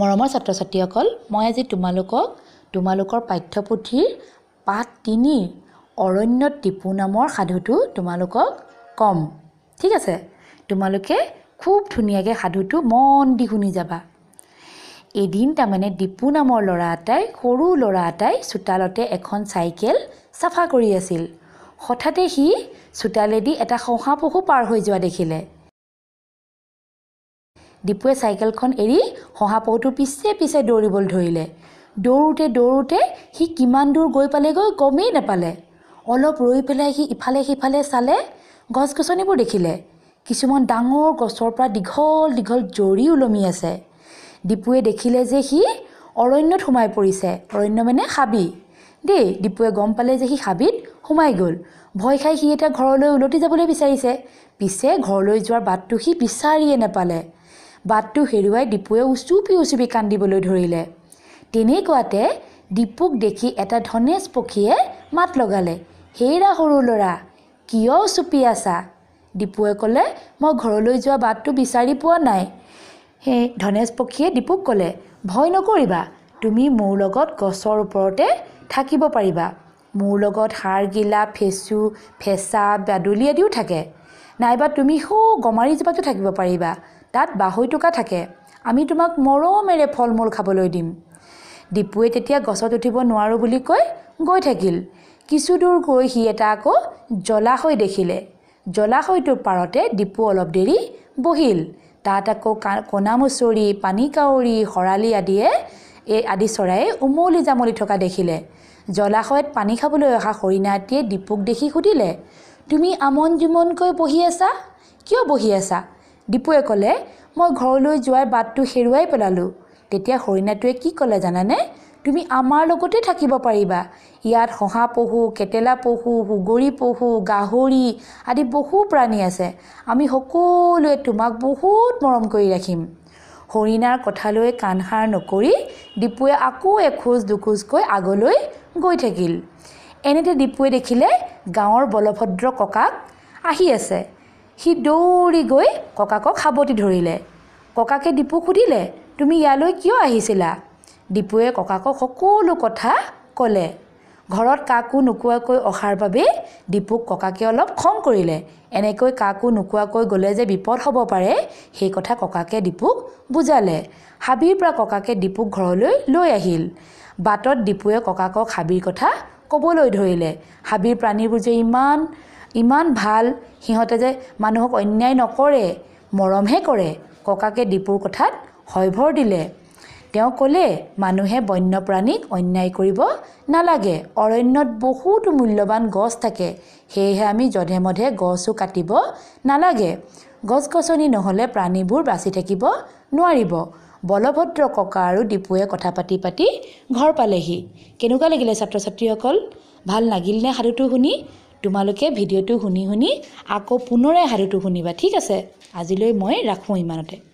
মৰমৰ ছাত্ৰ ছাত্ৰীসকল মই আজি তোমালোকক তোমালোকৰ পাঠ্যপুথিৰ পাঠ তিনি অৰণ্য টিপু নামৰ সাধুটো তোমালোকক ক'ম ঠিক আছে তোমালোকে খুব ধুনীয়াকৈ সাধুটো মন দি শুনি যাবা এদিন তাৰমানে দীপু নামৰ ল'ৰা এটাই সৰু ল'ৰা এটাই চোতালতে এখন চাইকেল চাফা কৰি আছিল হঠাতে সি চোতালেদি এটা শহা পশু পাৰ হৈ যোৱা দেখিলে দীপুৱে চাইকেলখন এৰি শহাপহুটোৰ পিছে পিছে দৌৰিবলৈ ধৰিলে দৌৰোঁতে দৌৰোঁতে সি কিমান দূৰ গৈ পালেগৈ গমেই নাপালে অলপ ৰৈ পেলাই সি ইফালে সিফালে চালে গছ গছনিবোৰ দেখিলে কিছুমান ডাঙৰ গছৰ পৰা দীঘল দীঘল জৰি ওলমি আছে ডিপুৱে দেখিলে যে সি অৰণ্যত সোমাই পৰিছে অৰণ্য মানে হাবি দেই ডিপুৱে গম পালে যে সি হাবিত সোমাই গ'ল ভয় খাই সি এতিয়া ঘৰলৈ ওলটি যাবলৈ বিচাৰিছে পিছে ঘৰলৈ যোৱাৰ বাটটো সি বিচাৰিয়ে নাপালে বাটটো হেৰুৱাই দীপুৱে উচুপি উচুপি কান্দিবলৈ ধৰিলে তেনেকুৱাতে দীপুক দেখি এটা ধনেশ পক্ষীয়ে মাত লগালে হেৰা সৰু ল'ৰা কিয় চুপি আছা দীপুৱে ক'লে মই ঘৰলৈ যোৱা বাটটো বিচাৰি পোৱা নাই সেই ধনেশ পক্ষীয়ে দীপুক ক'লে ভয় নকৰিবা তুমি মোৰ লগত গছৰ ওপৰতে থাকিব পাৰিবা মোৰ লগত গিলা ফেচু ফেঁচা বাদুলি আদিও থাকে নাইবা তুমি সৌ গমাৰি জোপাতো থাকিব পাৰিবা তাত বাহৈ টোকা থাকে আমি তোমাক মৰমেৰে ফল মূল খাবলৈ দিম দীপুৱে তেতিয়া গছত উঠিব নোৱাৰোঁ বুলি কৈ গৈ থাকিল কিছুদূৰ গৈ সি এটা আকৌ জলাশয় দেখিলে জলাশয়টোৰ পাৰতে ডিপু অলপ দেৰি বহিল তাত আকৌ কণামুচৰি পানী কাউৰী শৰালি আদিয়ে এই আদি চৰাই উমলি জামলি থকা দেখিলে জলাশয়ত পানী খাবলৈ অহা হৰিণাটিয়ে ডিপুক দেখি সুধিলে তুমি আমন জুমনকৈ বহি আছা কিয় বহি আছা দীপুৱে ক'লে মই ঘৰলৈ যোৱাৰ বাটটো হেৰুৱাই পেলালোঁ তেতিয়া হৰিণাটোৱে কি ক'লে জানানে তুমি আমাৰ লগতে থাকিব পাৰিবা ইয়াত হঁহা পহু কেতেলা পহু সুগৰি পহু গাহৰি আদি বহু প্ৰাণী আছে আমি সকলোৱে তোমাক বহুত মৰম কৰি ৰাখিম হৰিণাৰ কথালৈ কাণসাৰ নকৰি ডিপুৱে আকৌ এখোজ দুখোজকৈ আগলৈ গৈ থাকিল এনেতে ডিপুৱে দেখিলে গাঁৱৰ বলভদ্ৰ ককাক আহি আছে সি দৌৰি গৈ ককাকক সাৱটি ধৰিলে ককাকে দীপুক সুধিলে তুমি ইয়ালৈ কিয় আহিছিলা দীপুৱে ককাকক সকলো কথা ক'লে ঘৰত কাকো নোকোৱাকৈ অহাৰ বাবেই দীপুক ককাকে অলপ খং কৰিলে এনেকৈ কাকো নোকোৱাকৈ গ'লে যে বিপদ হ'ব পাৰে সেই কথা ককাকে দীপুক বুজালে হাবিৰ পৰা ককাকে দীপুক ঘৰলৈ লৈ আহিল বাটত দীপুৱে ককাকক হাবিৰ কথা ক'বলৈ ধৰিলে হাবিৰ প্ৰাণীবোৰ যে ইমান ইমান ভাল সিহঁতে যে মানুহক অন্যায় নকৰে মৰমহে কৰে ককাকে দীপুৰ কথাত হয় ভৰ দিলে তেওঁ ক'লে মানুহে বন্যপ্ৰাণীক অন্যায় কৰিব নালাগে অৰণ্যত বহুতো মূল্যৱান গছ থাকে সেয়েহে আমি যধে মধে গছো কাটিব নালাগে গছ গছনি নহ'লে প্ৰাণীবোৰ বাচি থাকিব নোৱাৰিব বলভদ্ৰ ককা আৰু ডিপুৱে কথা পাতি পাতি ঘৰ পালেহি কেনেকুৱা লাগিলে ছাত্ৰ ছাত্ৰীসকল ভাল লাগিল নে সাধুটো শুনি তোমালোকে ভিডিঅ'টো শুনি শুনি আকৌ পুনৰে সাধুটো শুনিবা ঠিক আছে আজিলৈ মই ৰাখোঁ ইমানতে